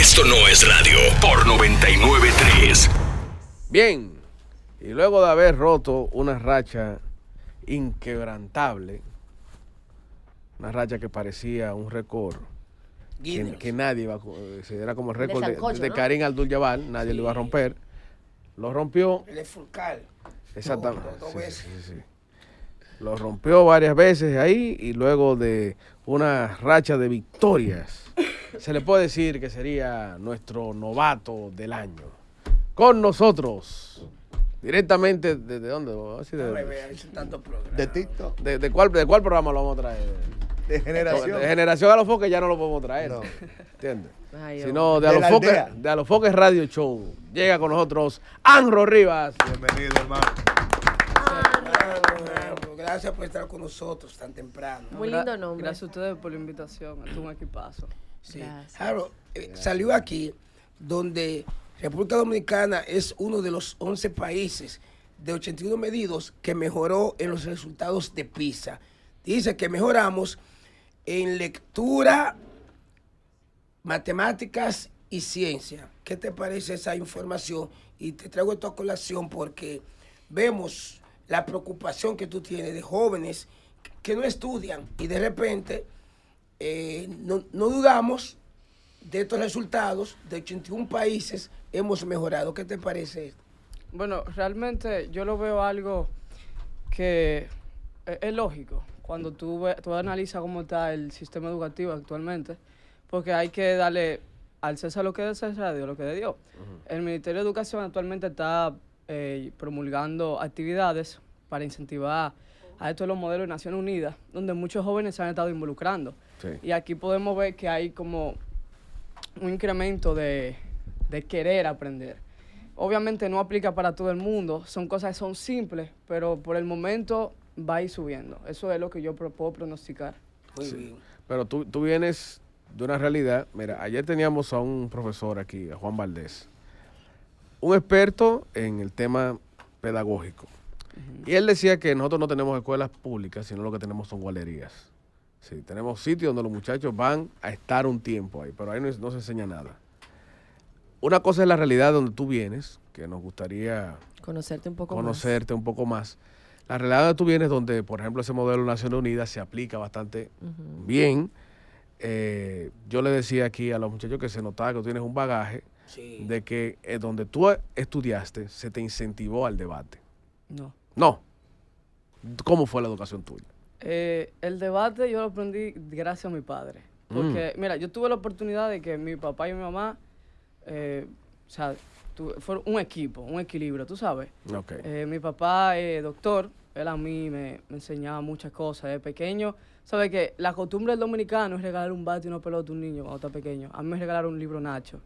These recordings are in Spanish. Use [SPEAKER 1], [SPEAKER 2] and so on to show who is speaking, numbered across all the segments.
[SPEAKER 1] Esto no es radio por 993. Bien, y luego de haber roto una racha inquebrantable, una racha que parecía un récord. Que, nadie iba a como récord de, Karim Abdul Jabbar, nadie lo iba a romper. Lo rompió. El Fulcal. Exactamente. Pues. lo rompió varias veces ahí y luego de una racha de victorias se le puede decir que sería nuestro novato del año. Con nosotros, directamente, ¿desde dónde? ¿Sí de, de, TikTok. ¿De, de, cuál, ¿De cuál programa lo vamos a traer? De generación. De generación a los foques ya no lo podemos traer. ¿Entiendes? Sino de, los Radio Show. Llega con nosotros Anro Rivas.
[SPEAKER 2] Bienvenido, hermano. Gracias por estar con nosotros tan temprano. Muy lindo
[SPEAKER 3] nombre. Gracias a ustedes por la invitación. Es un equipazo.
[SPEAKER 2] Sí. Claro, eh, salió aquí donde República Dominicana es uno de los 11 países de 81 medidos que mejoró en los resultados de PISA. Dice que mejoramos en lectura, matemáticas y ciencia. ¿Qué te parece esa información? Y te traigo esta colación porque vemos la preocupación que tú tienes de jóvenes que no estudian y de repente eh, no, no, dudamos de estos resultados, de 81 países hemos mejorado. ¿Qué te parece Bueno,
[SPEAKER 3] realmente yo lo veo algo que eh, es lógico cuando tú, tú analizas cómo está el sistema educativo actualmente, porque hay que darle al César lo que es César, a Dios lo que de Dios. El Ministerio de Educación actualmente está eh, promulgando actividades para incentivar a estos los modelos de Naciones Unidas, donde muchos jóvenes se han estado involucrando. Y aquí podemos ver que hay como un incremento de, querer aprender. Obviamente no aplica para todo el mundo, son cosas que son simples, pero por el momento va a ir subiendo. Eso es lo que yo puedo pronosticar.
[SPEAKER 1] Pero tú, vienes de una realidad. Mira, ayer teníamos a un profesor aquí, a Juan Valdés, un experto en el tema pedagógico. Y él decía que nosotros no tenemos escuelas públicas, sino lo que tenemos son galerías. Sí, tenemos sitios donde los muchachos van a estar un tiempo ahí, pero ahí no, se enseña nada. Una cosa es la realidad donde tú vienes, que nos gustaría
[SPEAKER 4] conocerte un poco conocerte
[SPEAKER 1] más. un poco más. La realidad donde tú vienes, donde por ejemplo ese modelo de Naciones Unidas se aplica bastante bien. Eh, yo le decía aquí a los muchachos que se notaba que tú tienes un bagaje de que eh, donde tú estudiaste se te incentivó al debate. No. No. ¿Cómo fue la educación tuya?
[SPEAKER 3] Eh, el debate yo lo aprendí gracias a mi padre. Mm. Porque, mira, yo tuve la oportunidad de que mi papá y mi mamá, eh, o sea, fueron un equipo, un equilibrio, tú sabes. Eh, mi papá, doctor, él a mí me, enseñaba muchas cosas. De pequeño, ¿sabes que La costumbre del dominicano es regalar un bate y una pelota a un niño cuando está pequeño. A mí me regalaron un libro Nacho.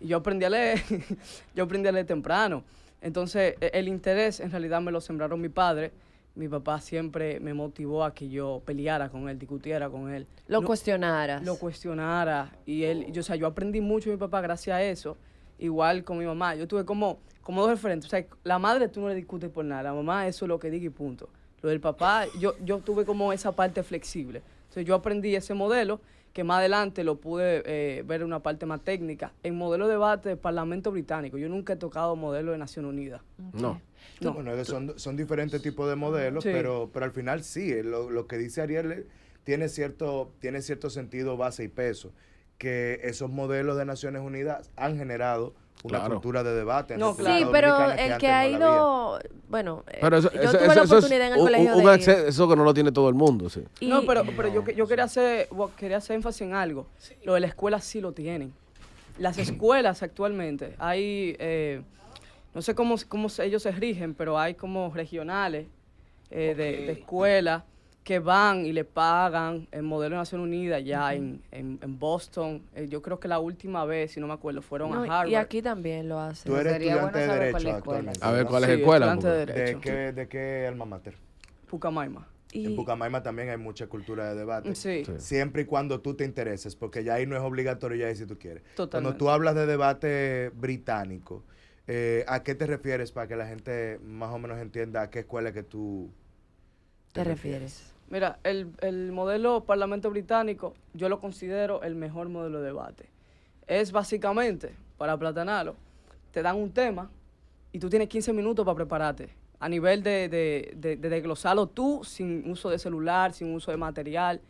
[SPEAKER 3] Y yo aprendí a leer, yo aprendí a leer temprano. Entonces, e, el interés en realidad me lo sembraron mi padre mi papá siempre me motivó a que yo peleara con él, discutiera con él. Lo cuestionara, Lo cuestionara. Y él, yo, o sea, yo aprendí mucho de mi papá gracias a eso. Igual con mi mamá. Yo tuve como, como dos referentes. O sea, la madre tú no le discutes por nada. La mamá, eso es lo que diga y punto. Lo del papá, yo, yo tuve como esa parte flexible. Entonces yo aprendí ese modelo que más adelante lo pude eh, ver una parte más técnica. En modelo de debate del Parlamento Británico, yo nunca he tocado modelo de Nación Unida. No.
[SPEAKER 5] No. Bueno, son, son diferentes tipos de modelos, pero, pero al final sí, lo, lo, que dice Ariel eh, tiene cierto, tiene cierto sentido, base y peso, que esos modelos de Naciones Unidas han generado una cultura de debate. no, Sí, pero el que, ha ido,
[SPEAKER 4] bueno, eh, eso, yo tuve la oportunidad en el colegio de
[SPEAKER 1] Eso que no lo tiene todo el mundo, sí.
[SPEAKER 3] no, pero, pero yo, yo quería, hacer, quería hacer énfasis en algo. Lo de la escuela sí lo tienen. Las escuelas actualmente, hay... Eh, no sé cómo, cómo ellos se rigen, pero hay como regionales eh, de, de escuelas que van y le pagan el modelo de Nación Unida ya en, Boston. Eh, yo creo que la última vez, si no me acuerdo, fueron a Harvard. Y aquí también lo hacen. Tú eres estudiante de Derecho actualmente. A ver, ¿cuál es la escuela? de,
[SPEAKER 5] qué, alma mater? Pucamaima. En Pucamaima también hay mucha cultura de debate. Sí. Siempre y cuando tú te intereses, porque ya ahí no es obligatorio, ya ahí si tú quieres. Total. Cuando tú hablas de debate británico, eh, ¿A qué te refieres para que la gente más o menos entienda a qué escuela que tú
[SPEAKER 3] te, refieres? Mira, el, modelo Parlamento británico yo lo considero el mejor modelo de debate. Es básicamente, para platanarlo. te dan un tema y tú tienes 15 minutos para prepararte a nivel de, de, desglosarlo tú sin uso de celular, sin uso de material,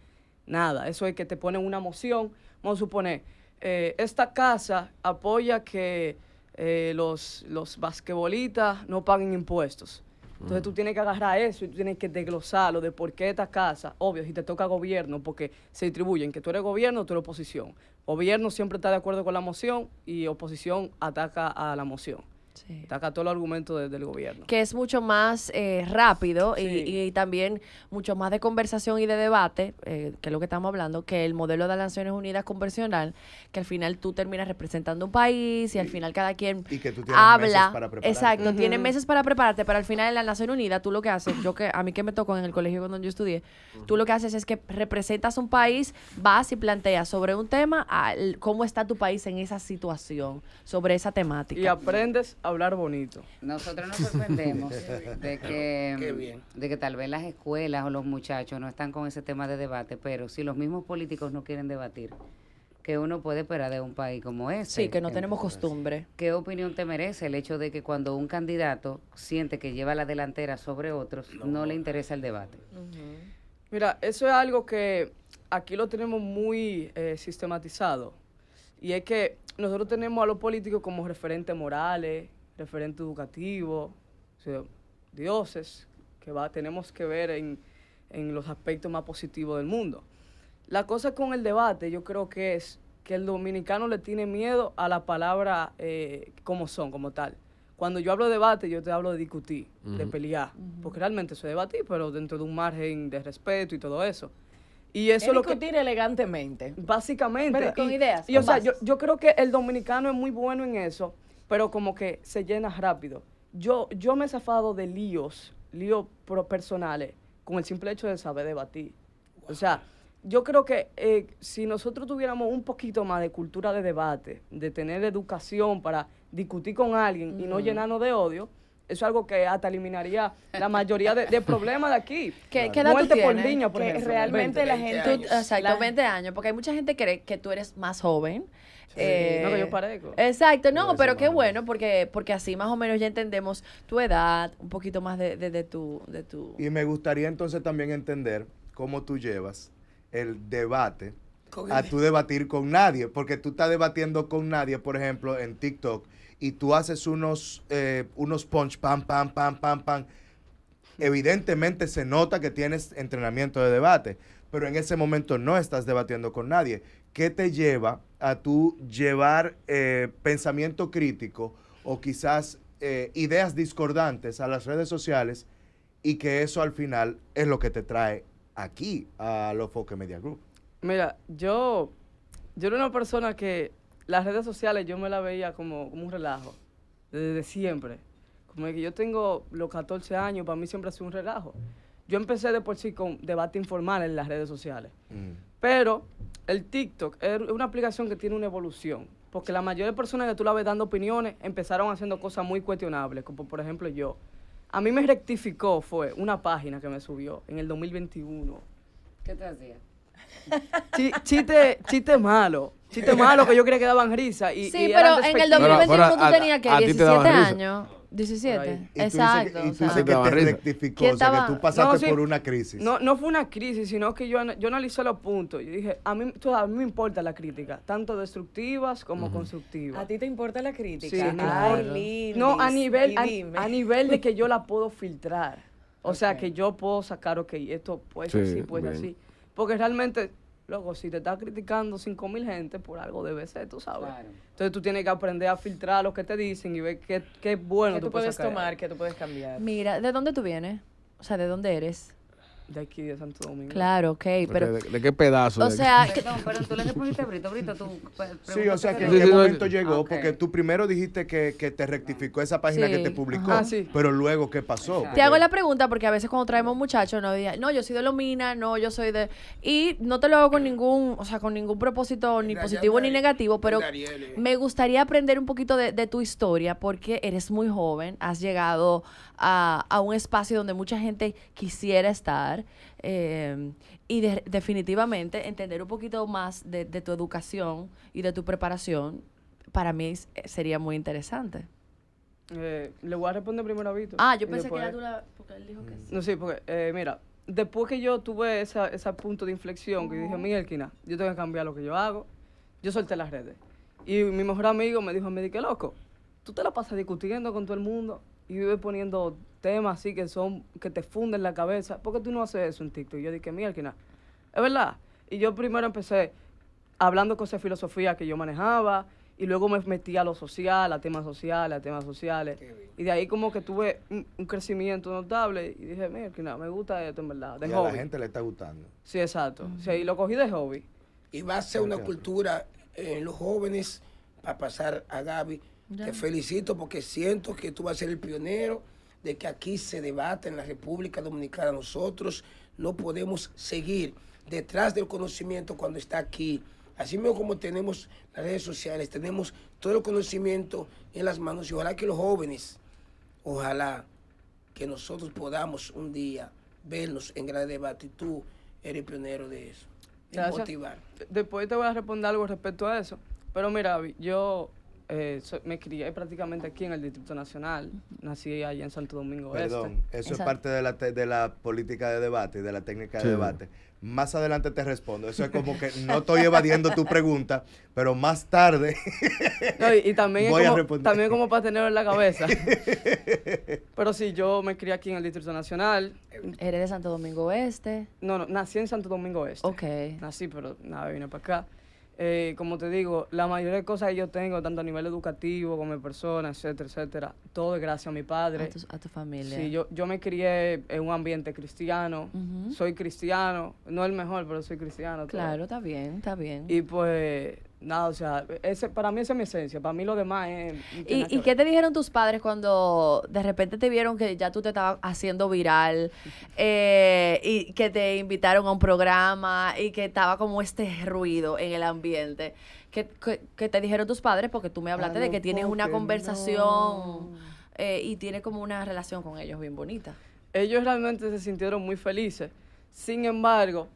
[SPEAKER 3] nada. Eso es que te ponen una moción. Vamos a suponer, eh, esta casa apoya que eh, los, los basquetbolistas no paguen impuestos. Entonces tú tienes que agarrar eso y tú tienes que desglosarlo de por qué estas casa obvio, si te toca gobierno, porque se distribuyen que tú eres gobierno o tú eres oposición. Gobierno siempre está de acuerdo con la moción y oposición ataca a la moción. Sí. todo el argumento Desde del gobierno.
[SPEAKER 4] Que es mucho más eh, rápido y, también mucho más de conversación y de debate, eh, que es lo que estamos hablando, que el modelo de las Naciones Unidas convencional, que al final tú terminas representando un país y, al final cada quien
[SPEAKER 1] y que
[SPEAKER 5] habla. Meses para prepararte. Exacto, tienes meses
[SPEAKER 4] para prepararte, pero al final en la Nación Unida tú lo que haces, yo que a mí que me tocó en el colegio Donde yo estudié, tú lo que haces es que representas un país, vas y planteas sobre un tema cómo está tu país en
[SPEAKER 6] esa situación, sobre esa temática. Y aprendes
[SPEAKER 3] hablar bonito. Nosotros nos sorprendemos de,
[SPEAKER 6] que, tal vez las escuelas o los muchachos no están con ese tema de debate, pero si los mismos políticos no quieren debatir, ¿qué uno puede esperar de un país como ese. Sí, que no tenemos costumbre. ¿Qué opinión te merece el hecho de que cuando un candidato siente que lleva la delantera sobre otros, no, le interesa el debate? Mira, eso es
[SPEAKER 3] algo que aquí lo tenemos muy eh, sistematizado. Y es que nosotros tenemos a los políticos como referentes morales, referente educativo, dioses, que va, tenemos que ver en, los aspectos más positivos del mundo. La cosa con el debate yo creo que es que el dominicano le tiene miedo a la palabra eh, como son, como tal. Cuando yo hablo de debate, yo te hablo de discutir, de pelear, porque realmente se debatir, pero dentro de un margen de respeto y todo eso. Y eso es lo discutir elegantemente. Básicamente. Pero con ideas. o sea, yo, yo creo que el dominicano es muy bueno en eso pero como que se llena rápido. Yo, yo me he zafado de líos, líos personales, con el simple hecho de saber debatir. O sea, yo creo que eh, si nosotros tuviéramos un poquito más de cultura de debate, de tener educación para discutir con alguien y no llenarnos de odio, eso es algo que hasta eliminaría la mayoría de, problemas de aquí. ¿Qué, da edad por niño, porque Realmente la gente... exacto,
[SPEAKER 4] 20 años. Porque hay mucha gente que cree que tú eres más joven. no, yo eh, parezco. Exacto, no, pero qué bueno, porque, porque así más o menos ya entendemos tu edad, un poquito más de, de, tu, de tu...
[SPEAKER 5] Y me gustaría entonces también entender cómo tú llevas el debate a tu debatir con nadie, porque tú estás debatiendo con nadie, por ejemplo, en TikTok y tú haces eh, unos, punch, pam, pam, pam, pam, pam, evidentemente se nota que tienes entrenamiento de debate, pero en ese momento no estás debatiendo con nadie. ¿Qué te lleva a tú llevar eh, pensamiento crítico o quizás eh, ideas discordantes a las redes sociales y que eso al final es lo que te trae aquí a los Foque Media Group?
[SPEAKER 3] Mira, yo, yo era una persona que las redes sociales yo me la veía como, un relajo, desde siempre. Como que yo tengo los 14 años, para mí siempre ha sido un relajo. Yo empecé de por sí con debate informal en las redes sociales. Mm. Pero el TikTok es una aplicación que tiene una evolución. Porque la mayoría de personas que tú la ves dando opiniones empezaron haciendo cosas muy cuestionables, como por ejemplo yo. A mí me rectificó fue una página que me subió en el 2021. ¿Qué te hacía? chiste, chiste malo. Chiste malo que yo creía que daban risa. Y, sí, pero en el 2021 tú tenías que 17
[SPEAKER 4] años. 17, exacto.
[SPEAKER 5] Y tú dices que te rectificó, o sea, que tú pasaste por una crisis. No,
[SPEAKER 3] no fue una crisis, sino que yo, yo analicé los puntos. Yo dije, a mí, me importa la crítica, tanto destructivas como constructivas. ¿A ti te importa la crítica? No, a nivel, a, nivel de que yo la puedo filtrar. O sea, que yo puedo sacar, ok, esto puede ser así, puede ser así. Porque realmente, luego si te está criticando 5.000 gente, por algo debe ser, tú sabes. Entonces tú tienes que aprender a filtrar lo que te dicen y ver qué, qué bueno ¿Qué tú, puedes, tomar, qué tú puedes cambiar.
[SPEAKER 4] Mira, ¿de dónde tú vienes? O sea, ¿de dónde eres?
[SPEAKER 3] De aquí, de Santo Domingo. Claro, ok, pero... ¿De, qué pedazo? O sea... pero tú le
[SPEAKER 6] respondiste Brito, Brito, tú... Pues, sí, o sea, que en qué momento
[SPEAKER 5] llegó, porque tú primero dijiste que, que te rectificó esa página que te publicó, ah, pero luego, ¿qué pasó? Te hago la
[SPEAKER 4] pregunta porque a veces cuando traemos muchachos, no, no, yo soy de Lomina, no, yo soy de... Y no te lo hago con ningún, o sea, con ningún propósito, ni positivo ni negativo, pero eh. me gustaría aprender un poquito de, de tu historia, porque eres muy joven, has llegado a, a un espacio donde mucha gente quisiera estar, Em, y definitivamente entender un poquito más de, tu educación y de tu preparación, para mí eh, sería muy interesante.
[SPEAKER 3] Eh, le voy a responder primero a Vito. Ah, yo pensé que era tú
[SPEAKER 4] la... Porque él dijo que sí. Mm. No,
[SPEAKER 3] sí, porque, eh, mira, después que yo tuve ese punto de inflexión, que dije, Miguel Quina, yo tengo que cambiar lo que yo hago, yo solté las redes. Y mi mejor amigo me dijo, me ¿qué loco, tú te la pasas discutiendo con todo el mundo y vives poniendo temas así que son, que te funden la cabeza, ¿por qué tú no haces eso en TikTok? Y yo dije, mira, nada. Es verdad. Y yo primero empecé hablando con esa filosofía que yo manejaba y luego me metí a lo social, a temas sociales, a temas sociales. Y de ahí como que tuve un, crecimiento notable y dije, mira, que me gusta esto en verdad. De a la gente
[SPEAKER 5] le está gustando.
[SPEAKER 3] Sí, exacto. y lo cogí de hobby. Y va a ser una cultura en eh, los
[SPEAKER 2] jóvenes, para pasar a Gaby. Te felicito porque siento que tú vas a ser el pionero de que aquí se debate en la República Dominicana. Nosotros no podemos seguir detrás del conocimiento cuando está aquí. Así mismo como tenemos las redes sociales, tenemos todo el conocimiento en las manos y ojalá que los jóvenes, ojalá que nosotros podamos un día vernos en gran debate. Y tú eres pionero de eso,
[SPEAKER 3] de motivar. Después te voy a responder algo respecto a eso. Pero mira, yo eh, me crié prácticamente aquí en el Distrito Nacional. Nací allá en Santo Domingo Perdón, eso es parte
[SPEAKER 5] de la, política de debate, de la técnica de debate. Más adelante te respondo. Eso es como que no estoy evadiendo tu pregunta, pero más tarde
[SPEAKER 3] y, también voy como, También como para tenerlo en la cabeza. pero sí, yo me crié aquí en el Distrito Nacional. ¿Eres de Santo Domingo Oeste? No, no, nací en Santo Domingo Oeste. Ok. Nací, pero nada, vine para acá. Eh, como te digo, la mayoría de cosas que yo tengo, tanto a nivel educativo como mi persona, etcétera, etcétera, todo es gracias a mi padre. A tu, a tu familia. Sí, yo, yo me crié en un ambiente cristiano, soy cristiano, no el mejor, pero soy cristiano. Claro, está
[SPEAKER 4] bien, está bien.
[SPEAKER 3] Y pues Nada, o sea, ese, para mí esa es
[SPEAKER 4] mi esencia, para mí lo demás es... ¿Y, ¿Y qué te dijeron tus padres cuando de repente te vieron que ya tú te estabas haciendo viral eh, y que te invitaron a un programa y que estaba como este ruido en el ambiente? ¿Qué, te dijeron tus padres? Porque tú me hablaste de que tienes una conversación eh, y tienes como una relación con ellos bien bonita.
[SPEAKER 3] Ellos realmente se sintieron muy felices. Sin embargo,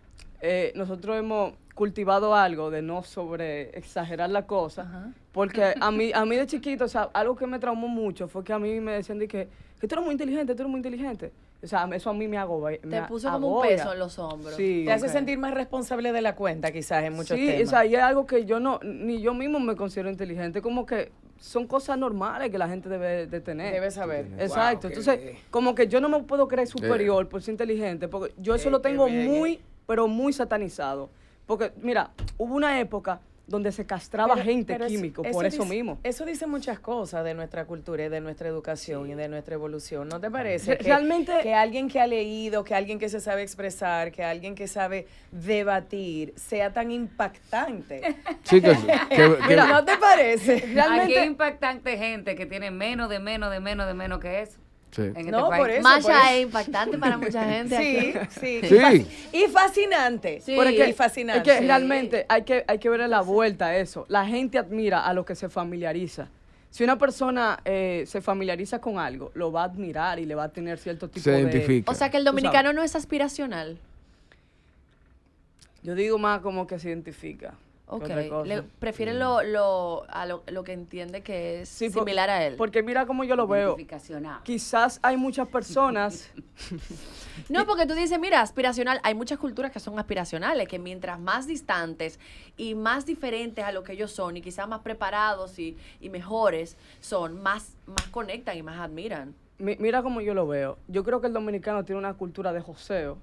[SPEAKER 3] eh, nosotros hemos cultivado algo de no sobre exagerar la cosa, porque a mí, a mí de chiquito, o sea, algo que me traumó mucho fue que a mí me decían de que, que tú eres muy inteligente, tú eres muy inteligente. O sea, eso a mí me hago. Te puso como un peso en los
[SPEAKER 4] hombros. Te hace sentir
[SPEAKER 3] más responsable de la cuenta, quizás, en muchos temas. Sí, o sea, y es algo que yo no, ni yo mismo me considero inteligente, como que son cosas normales que la gente debe de tener. Debe saber. Exacto. Entonces, como que yo no me puedo creer eh. superior por ser inteligente, porque yo eso lo tengo muy, pero muy satanizado. Porque, mira, hubo una época donde se castraba gente química, químico, por eso, mismo.
[SPEAKER 7] Eso dice muchas cosas de nuestra cultura y de nuestra educación y de nuestra evolución, ¿no te parece? Que, Que alguien que ha leído, que alguien que se sabe expresar, que alguien que sabe debatir, sea tan impactante. Chicos, que, ¿no te parece? Realmente... Aquí
[SPEAKER 6] impactante gente que tiene menos de menos de menos de menos que eso. Este no, es impactante para mucha gente. sí, sí, Y fascinante.
[SPEAKER 7] Sí. Porque, fascinante. realmente
[SPEAKER 3] hay que, hay que verle la vuelta a eso. La gente admira a lo que se familiariza. Si una persona eh, se familiariza con algo, lo va a admirar y le va a tener cierto tipo de... O sea que el dominicano
[SPEAKER 4] no es aspiracional.
[SPEAKER 3] Yo digo más como que se identifica. Ok, Le prefiere lo,
[SPEAKER 4] lo, a lo, que entiende que es similar a él. Porque mira cómo yo lo veo. Quizás hay muchas personas. no, porque tú dices, mira, aspiracional. Hay muchas culturas que son aspiracionales, que mientras más distantes y más diferentes a lo que ellos son, y quizás más preparados y, y mejores son, más, más conectan y más admiran. mira cómo yo
[SPEAKER 3] lo veo. Yo creo que el dominicano tiene una cultura de joseo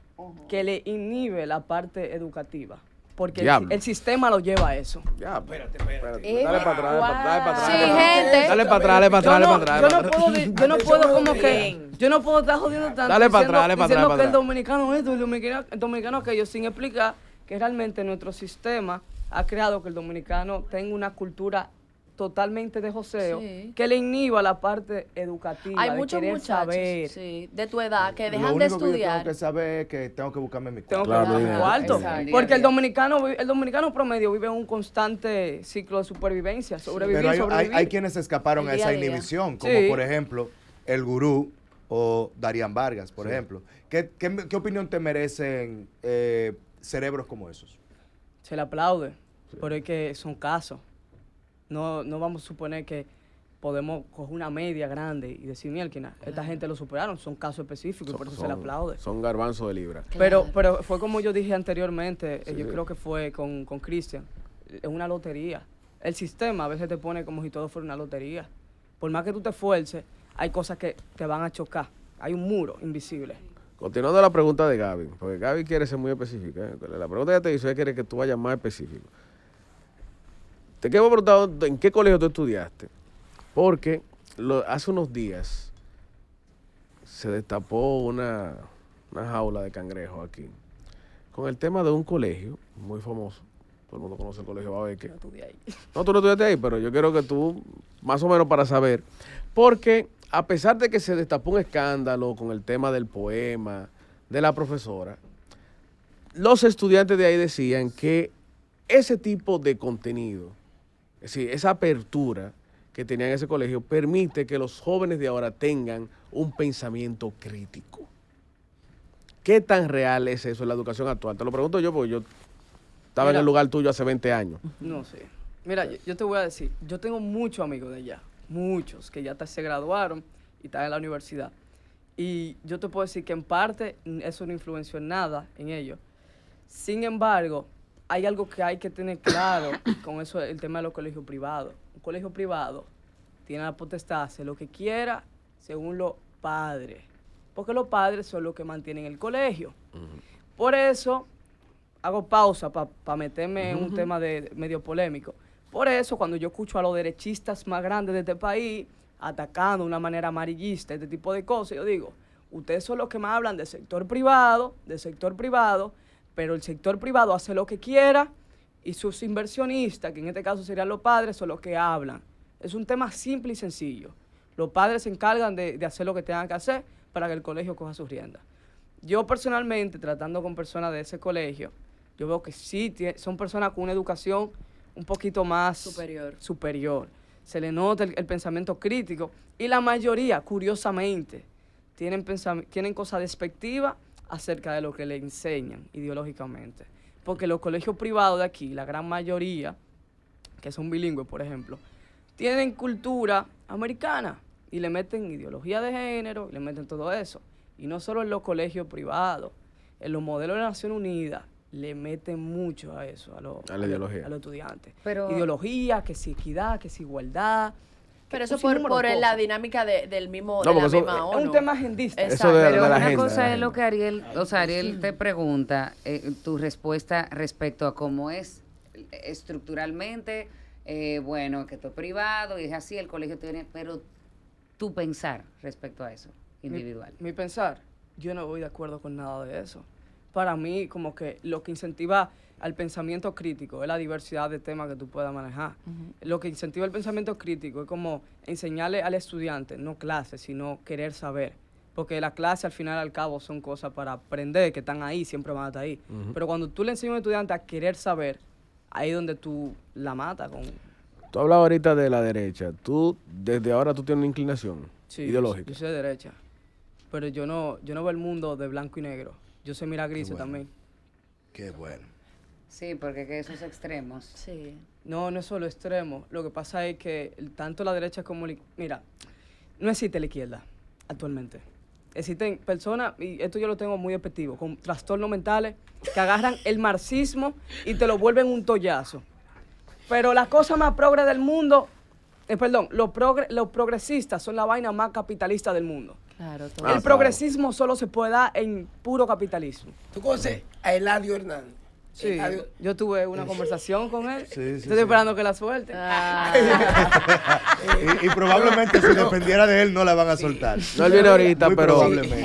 [SPEAKER 3] que le inhibe la parte educativa porque el, sistema lo lleva a eso. Ya, espérate, espérate. dale para atrás, dale para atrás. Sí, gente. Dale para atrás, dale para atrás, dale para atrás. Yo no puedo, yo no puedo como que, yo no puedo estar jodiendo tanto. Dale para atrás, dale para atrás. Diciendo que el dominicano es el dominicano, el dominicano que yo sin explicar que realmente nuestro sistema ha creado que el dominicano tenga una cultura totalmente de joseo que le inhiba la parte educativa. Hay de muchos de
[SPEAKER 4] tu edad que dejan de estudiar. tengo
[SPEAKER 5] que saber que tengo que buscarme mi cuarto. Tengo que buscarme mi cuarto. Porque
[SPEAKER 3] el dominicano, el dominicano promedio vive un constante ciclo de supervivencia, sobrevivir, hay, sobrevivir. hay,
[SPEAKER 5] quienes escaparon a esa inhibición, como por ejemplo el gurú o Darían Vargas, por ejemplo. ¿Qué, opinión te merecen eh, cerebros
[SPEAKER 3] como esos? Se le aplaude, que son casos. No, no vamos a suponer que podemos coger una media grande y decir, mira, esta gente lo superaron, son casos específicos y por eso se le aplaude. Son garbanzos
[SPEAKER 1] de libra. Pero,
[SPEAKER 3] pero fue como yo dije anteriormente, eh, yo creo que fue con Cristian, eh, es una lotería. El sistema a veces te pone como si todo fuera una lotería. Por más que tú te esfuerces, hay cosas que te van a chocar. Hay un muro invisible.
[SPEAKER 1] Continuando la pregunta de Gaby, porque Gaby quiere ser muy específica. ¿eh? La pregunta que te hizo es quiere que tú vayas más específico. Te quedo preguntar en qué colegio tú estudiaste. Porque lo, hace unos días se destapó una, jaula de cangrejos aquí. Con el tema de un colegio muy famoso. Todo el mundo conoce el colegio Babeque. No estudié ahí. No, tú lo estudiaste ahí, pero yo quiero que tú, más o menos para saber. Porque a pesar de que se destapó un escándalo con el tema del poema de la profesora, los estudiantes de ahí decían que ese tipo de contenido es decir, esa apertura que tenían ese colegio permite que los jóvenes de ahora tengan un pensamiento crítico. ¿Qué tan real es eso en la educación actual? Te lo pregunto yo porque yo estaba en el lugar tuyo hace 20 años.
[SPEAKER 3] No sé. Mira, yo, te voy a decir, yo tengo muchos amigos de allá, muchos que ya se graduaron y están en la universidad. Y yo te puedo decir que en parte eso no influenció en nada en ellos. Sin embargo, hay algo que hay que tener claro con eso, el tema de los colegios privados. Un colegio privado tiene la potestad de hacer lo que quiera según los padres, porque los padres son los que mantienen el colegio. Por eso, hago pausa para meterme en un tema de, medio polémico. Por eso, cuando yo escucho a los derechistas más grandes de este país atacando de una manera amarillista este tipo de cosas, yo digo, ustedes son los que más hablan del sector privado, del sector privado, pero el sector privado hace lo que quiera y sus inversionistas, que en este caso serían los padres, son los que hablan. Es un tema simple y sencillo. Los padres se encargan de, hacer lo que tengan que hacer para que el colegio coja sus riendas. Yo personalmente, tratando con personas de ese colegio, yo veo que sí son personas con una educación un poquito más superior. Se le nota el, pensamiento crítico y la mayoría, curiosamente, tienen, tienen cosas despectivas acerca de lo que le enseñan ideológicamente. Porque los colegios privados de aquí, la gran mayoría, que son bilingües, por ejemplo, tienen cultura americana y le meten ideología de género le meten todo eso. Y no solo en los colegios privados, en los modelos de Naciones Unidas le meten mucho a eso, a, los estudiantes. Ideología, que si equidad, que si
[SPEAKER 4] igualdad,
[SPEAKER 3] pero eso por, por la
[SPEAKER 4] dinámica de, del mismo, no, de la misma Es un tema agendista. Exacto. Pero una cosa es lo que Ariel, o Ariel
[SPEAKER 6] te pregunta, eh, tu respuesta respecto a cómo es estructuralmente, eh, bueno, que esto es privado y es así, el colegio tiene, pero tu pensar respecto a eso, individual.
[SPEAKER 3] Mi, mi pensar, yo no voy de acuerdo con nada de eso. Para mí, como que lo que incentiva al pensamiento crítico, es la diversidad de temas que tú puedas manejar. Lo que incentiva el pensamiento crítico es como enseñarle al estudiante, no clase, sino querer saber. Porque la clase al final al cabo son cosas para aprender, que están ahí, siempre van a estar ahí. Pero cuando tú le enseñas a un estudiante a querer saber, ahí es donde tú la matas. Con...
[SPEAKER 1] Tú hablabas ahorita de la derecha. Tú, desde ahora, tú tienes una inclinación sí, ideológica.
[SPEAKER 3] Yo soy de derecha. Pero yo no, yo no veo el mundo de blanco y negro. Yo sé mira gris también. Qué
[SPEAKER 1] bueno.
[SPEAKER 6] Sí, porque que esos extremos. Sí.
[SPEAKER 3] No, no es solo extremo Lo que pasa es que tanto la derecha como la Mira,
[SPEAKER 6] no existe la izquierda actualmente.
[SPEAKER 3] Existen personas, y esto yo lo tengo muy efectivo, con trastornos mentales que agarran el marxismo y te lo vuelven un tollazo. Pero la cosa más progres del mundo, eh, perdón, los, progre, los progresistas son la vaina más capitalista del mundo.
[SPEAKER 4] Claro, el progresismo
[SPEAKER 3] solo se puede dar en puro capitalismo. ¿Tú conoces a Eladio Hernández? Sí, eh, yo tuve una conversación con él. Estoy esperando que la suelte. Ah.
[SPEAKER 5] y, probablemente si dependiera de él no la van a soltar. No él viene ahorita, pero probablemente.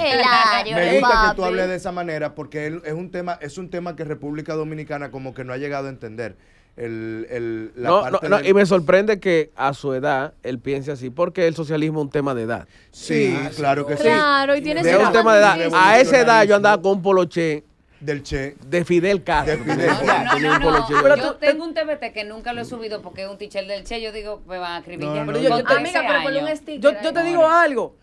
[SPEAKER 5] Me gusta que tú hables de esa manera porque él, es un tema es un tema que República Dominicana como que no ha llegado a entender. y me
[SPEAKER 1] sorprende que a su edad él piense así, porque el socialismo es un tema de edad. Sí, ah, claro que sí. Claro, y tiene Es un tema de edad. A esa edad yo andaba con poloché del Che. De Fidel Castro.
[SPEAKER 6] yo tengo un TBT que nunca lo he subido porque es un teacher del Che. Yo digo, me van a escribir. pero yo, yo te, un sticker, yo, yo te digo algo.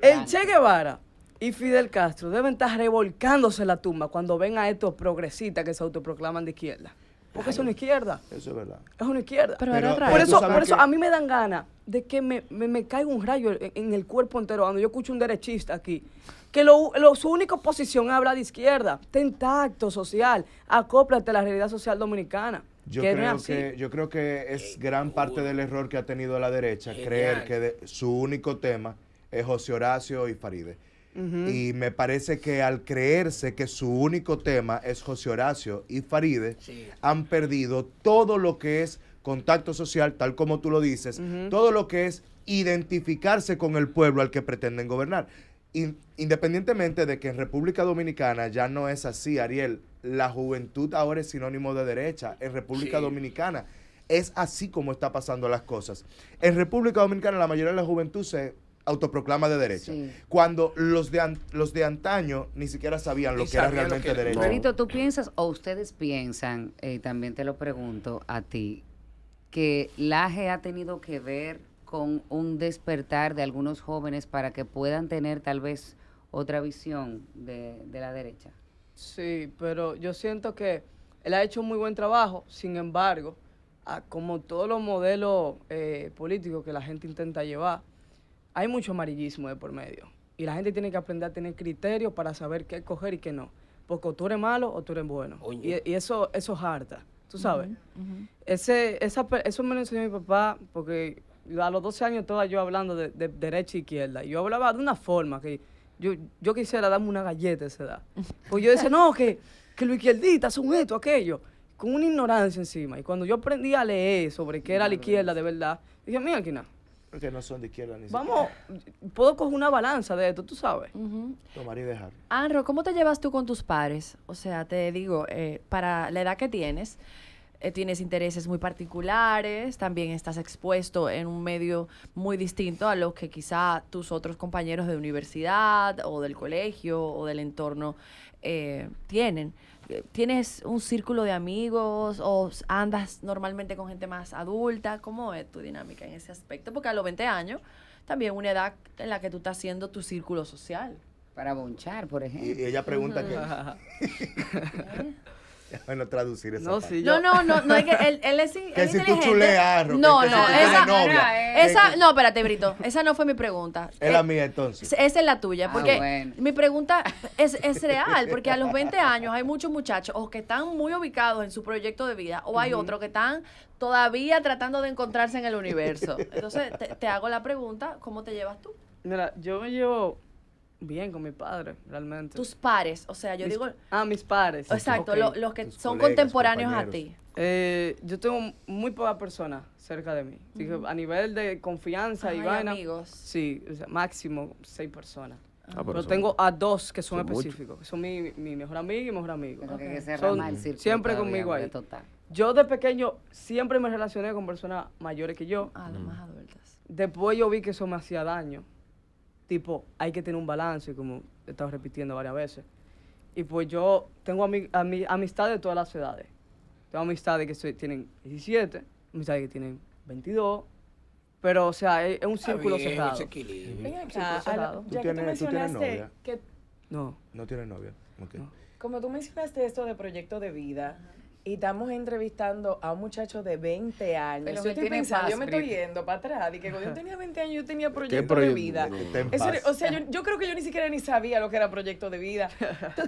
[SPEAKER 6] El Che
[SPEAKER 3] Guevara y Fidel Castro deben estar revolcándose la tumba cuando ven a estos progresistas que se autoproclaman de izquierda. Porque es una izquierda. Eso es verdad. Es una izquierda. Pero, otra por eso, por eso a mí me dan ganas de que me, caiga un rayo en, el cuerpo entero. Cuando yo escucho un derechista aquí, que lo, su única oposición habla de izquierda. Ten tacto social. Acóplate a la realidad social dominicana. Yo creo,
[SPEAKER 5] que, es gran parte del error que ha tenido la derecha, creer que su único tema es José Horacio y Faride. Y me parece que al creerse que su único tema es José Horacio y Faride, han perdido todo lo que es contacto social, tal como tú lo dices, todo lo que es identificarse con el pueblo al que pretenden gobernar. independientemente de que en República Dominicana ya no es así, Ariel, la juventud ahora es sinónimo de derecha. En República Dominicana es así como está pasando las cosas. En República Dominicana la mayoría de la juventud se autoproclama de derecha. Cuando los de, los de antaño ni siquiera sabían lo que era realmente derecha.
[SPEAKER 6] ¿tú piensas o ustedes piensan, y eh, también te lo pregunto a ti, que Laje ha tenido que ver con un despertar de algunos jóvenes para que puedan tener tal vez otra visión de, la derecha?
[SPEAKER 3] Sí, pero yo siento que él ha hecho un muy buen trabajo, sin embargo, como todos los modelos eh, políticos que la gente intenta llevar, hay mucho amarillismo de por medio. Y la gente tiene que aprender a tener criterios para saber qué escoger y qué no. Porque o tú eres malo o tú eres bueno. Y, eso, es harta, tú sabes. Ese, eso me lo enseñó mi papá porque a los 12 años estaba yo hablando de, derecha e izquierda. Yo hablaba de una forma que yo, quisiera darme una galleta a esa edad. Porque yo decía, no, que, que los izquierdistas son esto, aquello. Con una ignorancia encima. Y cuando yo aprendí a leer sobre qué era la izquierda de verdad, dije, mira, aquí nada. Porque no son de izquierda ni Vamos, puedo coger una balanza de esto, tú sabes. Tomar y dejar.
[SPEAKER 4] Anro, ¿cómo te llevas tú con tus pares? O sea, te digo, eh, para la edad que tienes, eh, tienes intereses muy particulares, también estás expuesto en un medio muy distinto a los que quizá tus otros compañeros de universidad o del colegio o del entorno eh, tienen. ¿Tienes un círculo de amigos o andas normalmente con gente más adulta? ¿Cómo es tu dinámica en ese aspecto? Porque a los 20 años también una edad en la que tú estás haciendo tu círculo social.
[SPEAKER 6] Para bonchar, por ejemplo. Y ella pregunta que... Bueno,
[SPEAKER 5] traducir eso. No, no, no, no,
[SPEAKER 4] es que él, él es, que si Tú chuleas, no, no, esa, esa, no, espérate, Brito. Esa no fue mi pregunta. Es la eh,
[SPEAKER 5] mía entonces.
[SPEAKER 4] Esa es la tuya. Ah, porque mi pregunta es, es, real, porque a los 20 años hay muchos muchachos o que están muy ubicados en su proyecto de vida o hay otros que están todavía tratando de encontrarse en el universo. Entonces, te hago la pregunta, ¿cómo te llevas tú?
[SPEAKER 3] Mira, yo me llevo Bien, con mi padre, realmente.
[SPEAKER 4] Tus pares, o sea, yo digo...
[SPEAKER 3] Ah, mis pares. Exacto, los que son contemporáneos a ti. Eh, yo tengo muy pocas personas cerca de mí. a nivel de confianza y vaina... amigos. Sí, máximo seis personas. Ah. Ah, pero, tengo a dos que son, específicos. Son mi, mi, mejor amigo y mejor amigo. siempre conmigo ahí. Yo de pequeño siempre me relacioné con personas mayores que yo. Ah, las más adultas. Después yo vi que eso me hacía daño tipo, hay que tener un balance, como he estado repitiendo varias veces. Y pues yo tengo a mi, amistades de todas las edades. Tengo amistades que tienen 17, amistades que tienen 22, pero o sea, es, un círculo cerrado. mencionaste No. No tienes novia.
[SPEAKER 7] Como tú mencionaste esto de proyecto de vida, y estamos entrevistando a un muchacho de 20 años. yo estoy pensando, yo me estoy yendo para atrás. cuando yo tenía 20 años, yo tenía proyectos de vida. o sea, yo, yo, creo que yo ni siquiera ni sabía lo que era proyecto de vida.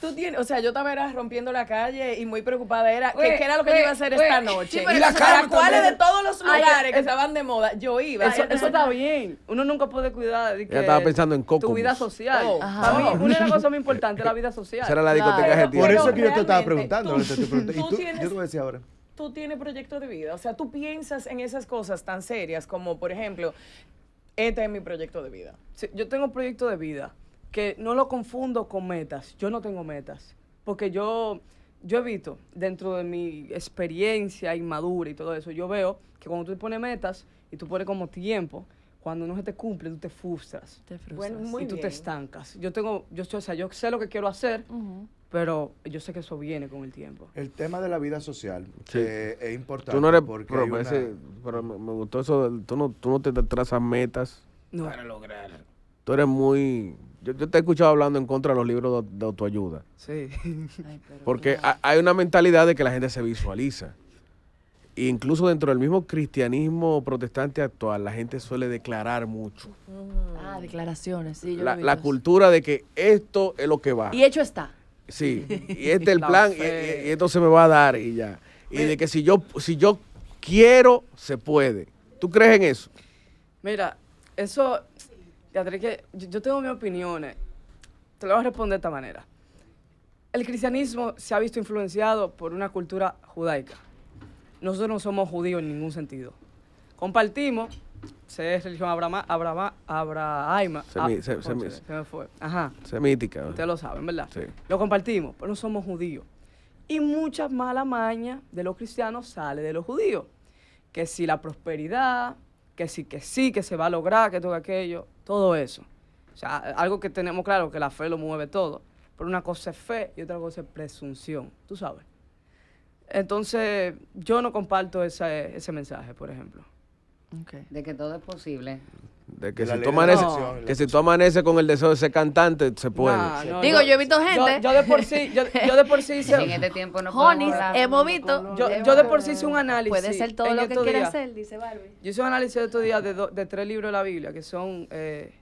[SPEAKER 7] Tú tienes, o sea, yo estaba era rompiendo la calle y muy preocupada era qué era lo que iba a hacer esta noche. y las cuáles de todos los lugares que eh, estaban
[SPEAKER 3] de moda, yo iba. Eso, está
[SPEAKER 7] bien. Uno
[SPEAKER 3] nunca puede cuidar de estaba pensando en Coco. Tu vida social. Oh, Para mí, oh. una de las cosas muy importantes la vida
[SPEAKER 7] social.
[SPEAKER 5] Será la discoteca Por eso que yo te estaba preguntando. Tú, yo te voy ahora
[SPEAKER 7] tú tienes proyecto de vida, o sea, tú piensas en esas cosas tan serias como, por ejemplo, este es mi proyecto de vida. yo tengo proyecto de vida
[SPEAKER 3] que no lo confundo con metas. Yo no tengo metas, porque yo, yo visto dentro de mi experiencia inmadura y todo eso, yo veo que cuando tú te pones metas y tú pones como tiempo, cuando no se te cumple, tú te frustras. Te frustras. y tú te estancas. Yo tengo, yo, o yo sé lo que quiero hacer, pero yo sé que eso viene con el tiempo. El tema
[SPEAKER 5] de la vida social que eh, es importante. Tú no eres, porque pero,
[SPEAKER 1] me gustó eso, tú no, te trazas metas
[SPEAKER 3] no. para lograr.
[SPEAKER 1] Tú eres muy yo, te he escuchado hablando en contra de los libros de, autoayuda. Sí. Porque hay una mentalidad de que la gente se visualiza. incluso dentro del mismo cristianismo protestante actual, la gente suele declarar mucho.
[SPEAKER 4] Ah, declaraciones, sí. la,
[SPEAKER 1] cultura de que esto es lo que va. Y hecho está. Sí,
[SPEAKER 4] y este es el plan, y,
[SPEAKER 1] esto se me va a dar y ya. Y de que si yo, si yo quiero, se puede. ¿Tú crees en eso?
[SPEAKER 3] Mira, eso que yo tengo mi opinión, Te lo voy a responder de esta manera. El cristianismo se ha visto influenciado por una cultura judaica. Nosotros no somos judíos en ningún sentido. Compartimos, se es religión abrahama, abrama, abrahaima.
[SPEAKER 1] Ajá. Semítica. Ustedes lo
[SPEAKER 3] saben, ¿verdad? Sí. Lo compartimos, pero no somos judíos. Y mucha mala maña de los cristianos sale de los judíos. Que si la prosperidad, que sí, que sí, que se va a lograr, que todo aquello, todo eso. O sea, algo que tenemos claro, que la fe lo mueve todo. Pero una cosa es fe y otra cosa es presunción, tú sabes. Entonces, yo no comparto ese mensaje, por ejemplo.
[SPEAKER 6] De que todo es posible.
[SPEAKER 3] De
[SPEAKER 1] que, si tú amaneces, que si con el deseo de ser cantante, se puede.
[SPEAKER 6] Digo, yo, he visto gente. Yo, de por sí, yo, de por sí hice. Este tiempo no
[SPEAKER 3] Jonis, hemos visto. Yo, yo de por sí hice un análisis. Puede ser todo lo que quieras hacer, dice Barbie. Yo hice un análisis de estos días de, de tres libros de la Biblia, que son eh,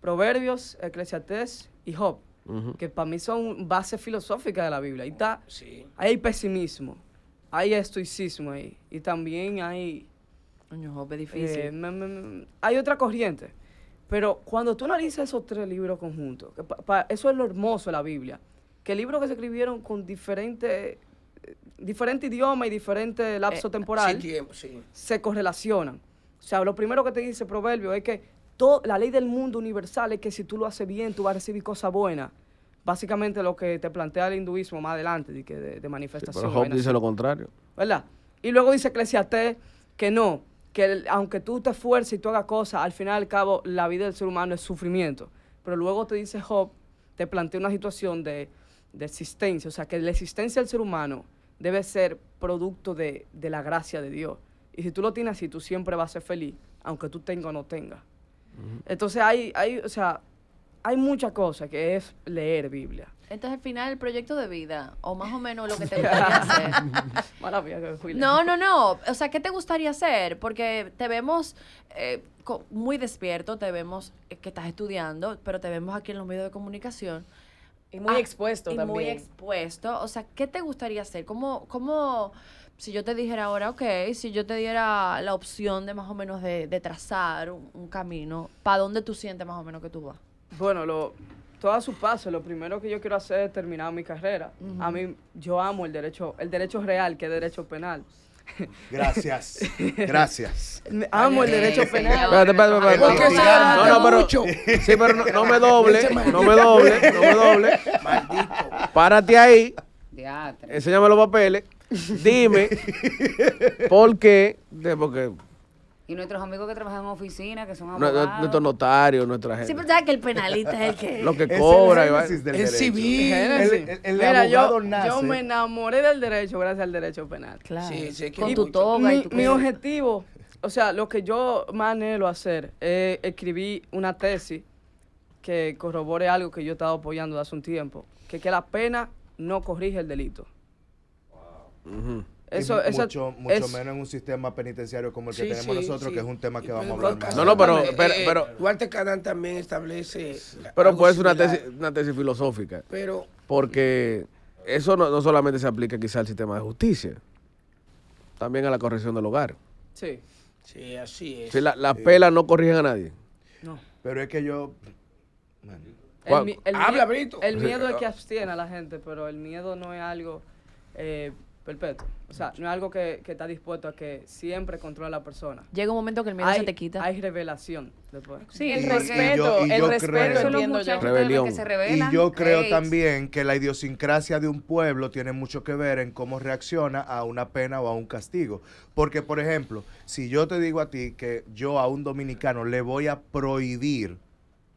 [SPEAKER 3] Proverbios, Eclesiastés y Job, que para mí son bases filosóficas de la Biblia. Ahí está, ahí hay pesimismo, hay estoicismo ahí, y también hay eh, difícil. hay otra corriente. Pero cuando tú analizas esos tres libros conjuntos, eso es lo hermoso de la Biblia, que libros que se escribieron con diferentes eh, diferente idioma y diferente eh, lapso temporal se correlacionan. O sea, lo primero que te dice Proverbio es que la ley del mundo universal es que si tú lo haces bien, tú vas a recibir cosas buenas. Básicamente lo que te plantea el hinduismo más adelante, de, que de manifestación. pero Job dice lo contrario. ¿Verdad? Y luego dice Eclesiastes que no, que aunque tú te esfuerces y tú hagas cosas, al final y al cabo la vida del ser humano es sufrimiento. Pero luego te dice Job, te plantea una situación de, existencia, o sea, que la existencia del ser humano debe ser producto de, la gracia de Dios. Y si tú lo tienes así, tú siempre vas a ser feliz, aunque tú tengas o no tengas. Entonces hay, hay, o sea, hay mucha cosa que es leer Biblia.
[SPEAKER 4] Entonces, al final, el proyecto de vida, o más o menos lo que te gustaría hacer. no, no, no. O sea, ¿qué te gustaría hacer? Porque te vemos eh, muy despierto, te vemos eh, que estás estudiando, pero te vemos aquí en los medios de comunicación. Y muy expuesto ah, expuesto y Muy expuesto. O sea, ¿qué te gustaría hacer? ¿Cómo, cómo, si yo te dijera ahora, ok, si yo te diera la opción de más o menos de, trazar un, un camino, ¿para dónde tú sientes más o menos que tú vas?
[SPEAKER 3] Bueno, lo, todo a su paso, lo primero que yo quiero hacer es terminar mi carrera. A mí, yo amo el derecho, el derecho real, que es derecho penal. Gracias,
[SPEAKER 1] gracias.
[SPEAKER 3] Amo el derecho penal. Espérate, espérate, espérate. No, no, pero,
[SPEAKER 1] sí, pero no, me doble, no me doble, no me doble. Maldito. Párate ahí. Enséñame los papeles. Dime por qué, porque
[SPEAKER 6] y nuestros amigos que trabajan en oficinas, que son abogados. nuestros
[SPEAKER 1] notarios, nuestra gente.
[SPEAKER 6] Siempre sabes que el penalista es el que...
[SPEAKER 1] Lo que cobra. Es el, del civil. El,
[SPEAKER 5] el, el Mira, yo, yo
[SPEAKER 6] me enamoré
[SPEAKER 3] del derecho gracias al derecho penal. Claro. Sí, que Con tu toga y tu Mi, mi objetivo, o sea, lo que yo más anhelo hacer es escribir una tesis que corrobore algo que yo he estado apoyando hace un tiempo, que que la pena no corrige el delito.
[SPEAKER 1] Wow.
[SPEAKER 5] Eso, mucho, menos en un sistema penitenciario como el que tenemos nosotros,
[SPEAKER 2] que es un tema que vamos a hablar No, no, pero, pero, Duarte eh, también establece.
[SPEAKER 1] Pero pues ser una tesis, una tesis filosófica. Pero. Porque eso no, solamente se aplica quizá al sistema de justicia, también a la corrección del hogar.
[SPEAKER 2] Sí. Sí, así
[SPEAKER 1] es. las pelas no corrigen a nadie. No. Pero es que
[SPEAKER 2] yo. Habla, Brito. El miedo es que
[SPEAKER 3] abstiene a la gente, pero el miedo no es algo. Eh, perpetuo. O sea, no es algo que, está dispuesto a que siempre controla a la persona. Llega
[SPEAKER 4] un momento que el miedo se te quita. Hay
[SPEAKER 3] revelación después. Sí, el respeto, yo, el respeto, creo, y yo creo
[SPEAKER 5] también que la idiosincrasia de un pueblo tiene mucho que ver en cómo reacciona a una pena o a un castigo. Porque, por ejemplo, si yo te digo a ti que yo a un dominicano le voy a prohibir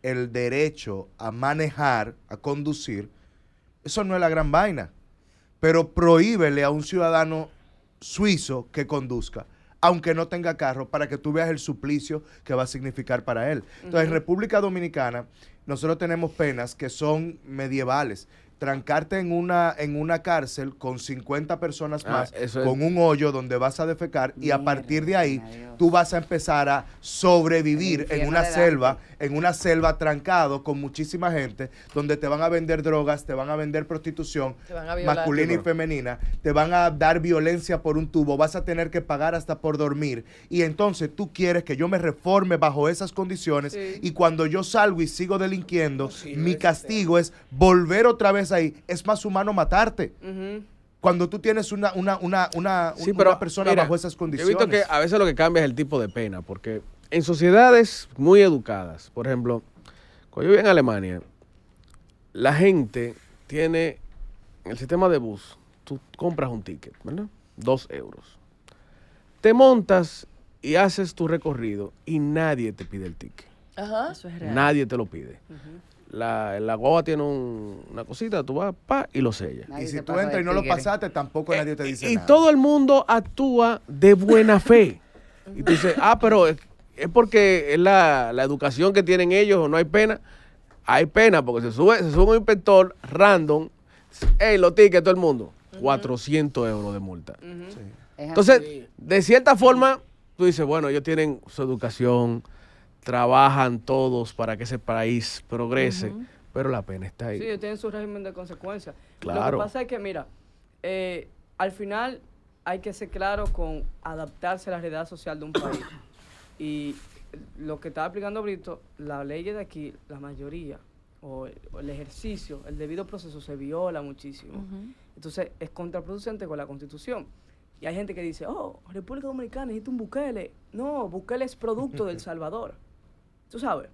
[SPEAKER 5] el derecho a manejar, a conducir, eso no es la gran vaina pero prohíbele a un ciudadano suizo que conduzca aunque no tenga carro, para que tú veas el suplicio que va a significar para él. Entonces, en República Dominicana, nosotros tenemos penas que son medievales trancarte en una, en una cárcel con 50 personas ah, más, con un hoyo donde vas a defecar y a partir de ahí tú vas a empezar a sobrevivir en una selva en una selva trancado con muchísima gente, donde te van a vender drogas, te van a vender prostitución masculina y femenina, te van a dar violencia por un tubo, vas a tener que pagar hasta por dormir. Y entonces tú quieres que yo me reforme bajo esas condiciones y cuando yo salgo y sigo delinquiendo, pues mi castigo es volver otra vez ahí. Es más humano matarte. cuando tú tienes una, una, una, una, una persona bajo esas condiciones. he visto que
[SPEAKER 1] a veces lo que cambia es el tipo de pena, porque en sociedades muy educadas, por ejemplo, cuando yo vivo en Alemania, la gente tiene el sistema de bus. Tú compras un ticket, ¿verdad? Dos euros. Te montas y haces tu recorrido y nadie te pide el ticket.
[SPEAKER 4] Ajá. Eso es real.
[SPEAKER 1] Nadie te lo pide. La, la tiene una cosita, tú vas pa, y lo sellas. y si tú entras y no lo pasaste, tampoco nadie te eh, dice nada. Y todo el mundo actúa de buena fe. y tú dices, ah, pero es porque es la, la educación que tienen ellos o no hay pena. Hay pena porque se sube, se sube un inspector random, hey, lo ticket todo el mundo, 400 euros de multa. Entonces, de cierta forma, tú dices, bueno, ellos tienen su educación, trabajan todos para que ese país progrese, pero la pena está ahí. Sí, ellos
[SPEAKER 3] tienen su régimen de consecuencias. Lo que pasa es que, mira, eh, al final hay que ser claro con adaptarse a la realidad social de un país. Y lo que estaba aplicando Brito, la ley de aquí, la mayoría, o, el, ejercicio, el debido proceso se viola muchísimo. Entonces es contraproducente con la constitución. Y hay gente que dice, oh, República Dominicana necesita un Bukele. No, Bukele es producto del Salvador. Tú sabes,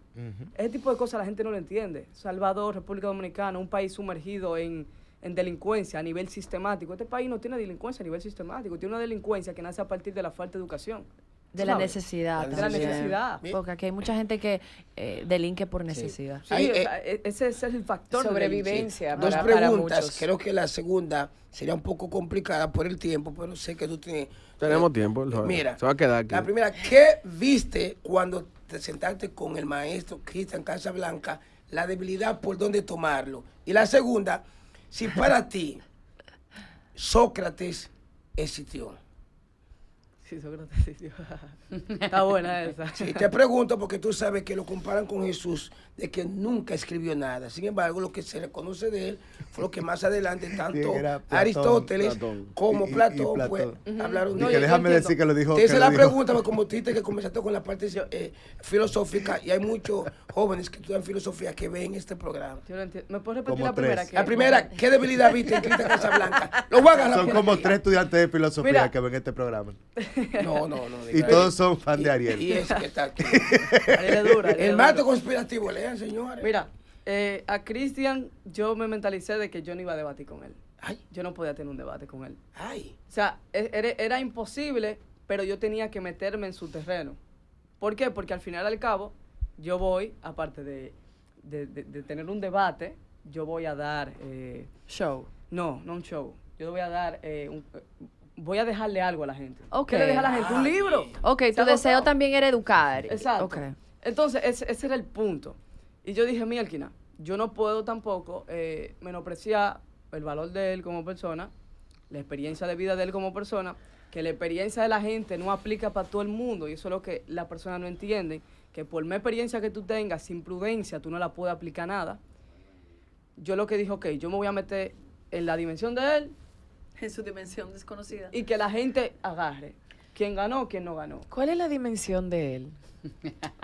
[SPEAKER 3] ese tipo de cosas la gente no lo entiende. Salvador, República Dominicana, un país sumergido en, en delincuencia a nivel sistemático. Este país no tiene delincuencia a nivel sistemático, tiene una delincuencia que nace a partir de la falta de educación. De la
[SPEAKER 4] necesidad. De la necesidad. Porque aquí hay mucha gente que eh, delinque por necesidad. Eh,
[SPEAKER 3] e-, ese, es el factor. Sobrevivencia. Dos preguntas.
[SPEAKER 2] creo que la segunda sería un poco complicada por el tiempo, pero sé que tú tienes. Eh,
[SPEAKER 1] Tenemos tiempo.
[SPEAKER 2] mira, va a quedar La primera, ¿qué viste cuando te sentaste con el maestro Cristian Casablanca? La debilidad por dónde tomarlo. Y la segunda, si para ti Sócrates existió. Sí, Sócrates
[SPEAKER 3] Está buena esa. Sí, te pregunto
[SPEAKER 2] porque tú sabes que lo comparan con Jesús, de que nunca escribió nada. Sin embargo, lo que se reconoce de él fue lo que más adelante tanto Aristóteles como Platón, hablaron de no, déjame decir que lo dijo. Te hice la dijo. pregunta, tú dijiste que comenzaste con la parte eh, filosófica y hay muchos jóvenes que estudian filosofía que ven este programa. ¿Me puedes repetir la primera? la primera, ¿qué debilidad viste en Cristian Casablanca? Lo voy Son como
[SPEAKER 5] tres estudiantes de filosofía que ven este programa.
[SPEAKER 2] No, no, no. Y todos son
[SPEAKER 5] fan de Ariel.
[SPEAKER 2] Y, es que está
[SPEAKER 3] dura. el mato conspirativo, lean, señores. Mira, eh, a Cristian yo me mentalicé de que yo no iba a debatir con él. Ay. Yo no podía tener un debate con él. Ay. O sea, e, era, imposible, pero yo tenía que meterme en su terreno. ¿Por qué? Porque al final al cabo, yo voy, aparte de, tener un debate, yo voy a dar... Eh, show. No, no un show. Yo voy a dar eh, un, voy a dejarle algo a la gente. ¿Qué le deja a la gente? Un
[SPEAKER 4] libro. Ok, tu deseo también era educar. Exacto. Okay.
[SPEAKER 3] Entonces, ese, era el punto. Y yo dije, Mielkina, yo no puedo tampoco eh, menospreciar el valor de él como persona, la experiencia de vida de él como persona, que la experiencia de la gente no aplica para todo el mundo. Y eso es lo que las personas no entienden, que por más experiencia que tú tengas, sin prudencia, tú no la puedes aplicar nada. Yo lo que dije, ok, yo me voy a meter en la dimensión de él en su dimensión desconocida. Y que la gente agarre. ¿Quién ganó, quién no ganó?
[SPEAKER 7] ¿Cuál es la dimensión de él?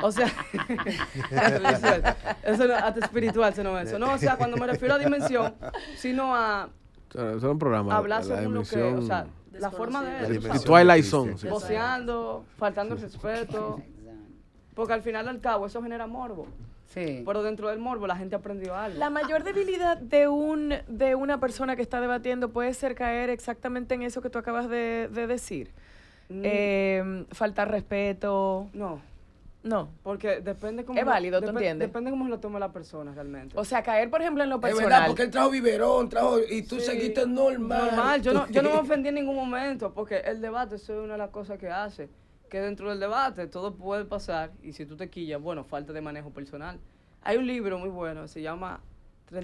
[SPEAKER 7] O sea, eso no, hasta espiritual
[SPEAKER 3] sino eso. No, o sea, cuando me refiero a dimensión, sino a
[SPEAKER 1] programa. Hablar según lo que, o sea, la forma de él. Twilight Zone.
[SPEAKER 3] boceando faltando el respeto. Porque al final al cabo eso genera morbo. Pero dentro del morbo la gente aprendió
[SPEAKER 7] algo. La mayor ah. debilidad de un de una persona que está debatiendo puede ser caer exactamente en eso que tú acabas de, decir. Mm. Em, faltar respeto. No. No. Porque depende cómo. Es válido, lo, ¿tú entiendes?
[SPEAKER 3] Depende cómo lo toma la persona realmente. O sea,
[SPEAKER 7] caer, por ejemplo, en lo personal. Es verdad, porque él trajo biberón, trajo. Y tú seguiste normal. Normal. Yo no, yo
[SPEAKER 3] no me ofendí en ningún momento, porque el debate es una de las cosas que hace que dentro del debate todo puede pasar y si tú te quillas, bueno, falta de manejo personal. Hay un libro muy bueno, se llama...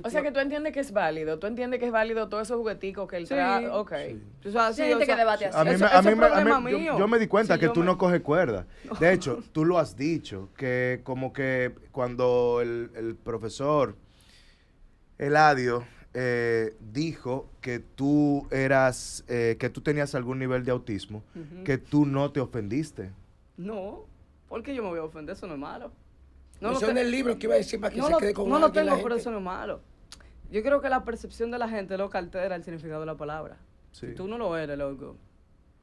[SPEAKER 7] O sea que tú entiendes que es válido, tú entiendes que es válido todo esos jugueticos que él trae. Sí, ok. Sí. así.
[SPEAKER 5] yo, me di cuenta que tú no coges cuerda. De hecho, tú lo has dicho, que como que cuando el, el profesor Eladio eh, dijo que tú eras, eh, que tú tenías algún nivel de autismo, que tú no te ofendiste.
[SPEAKER 3] No, porque yo me voy a ofender, eso no es malo. No eso en el libro que iba a decir que no se lo, quede con No lo tengo, pero eso no es malo. Yo creo que la percepción de la gente lo que el significado de la palabra. Si tú no lo eres, loco.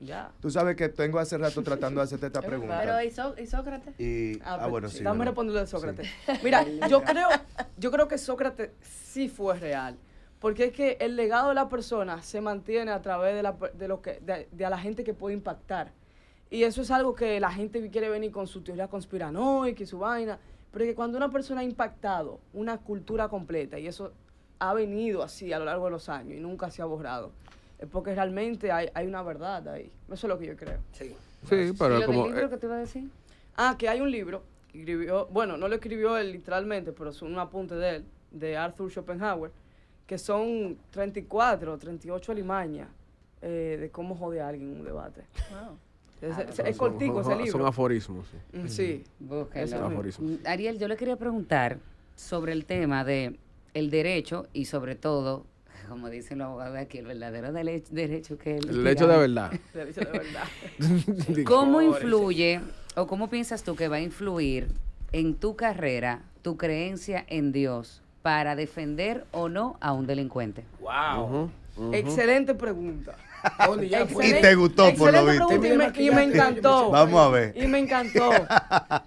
[SPEAKER 3] Ya.
[SPEAKER 5] Tú sabes que tengo hace rato tratando de hacerte esta pregunta. Pero
[SPEAKER 4] ¿y, Sócrates?
[SPEAKER 3] Y, ah, ah pues, bueno, sí. respondiendo de Sócrates.
[SPEAKER 4] Mira, yo creo, yo creo que
[SPEAKER 3] Sócrates sí fue real. Porque es que el legado de la persona se mantiene a través de, la, de lo que, de, a la gente que puede impactar. Y eso es algo que la gente quiere venir con su teoría conspiranoica y su vaina. Pero es que cuando una persona ha impactado una cultura completa, y eso ha venido así a lo largo de los años y nunca se ha borrado, es porque realmente hay, una verdad ahí. Eso es lo que yo creo. Sí, sí pero como... Eh, que te iba a decir? Ah, que hay un libro escribió, bueno, no lo escribió él literalmente, pero es un apunte de él, de Arthur Schopenhauer, que son 34, 38 alimañas eh, de cómo jode a alguien en un debate. Es, cortico
[SPEAKER 1] ese libro. Son aforismos, sí. Mm, sí,
[SPEAKER 6] mm, Ariel, yo le quería preguntar sobre el tema de el derecho y sobre todo, como dicen los abogados aquí, el verdadero derecho que es el... El de verdad. derecho de verdad. ¿Cómo influye o cómo piensas tú que va a influir en tu carrera tu creencia en Dios para defender o no a un delincuente? ¡Wow! Excelente pregunta. y te gustó por lo visto. Y me, encantó. Vamos a ver. Y me encantó.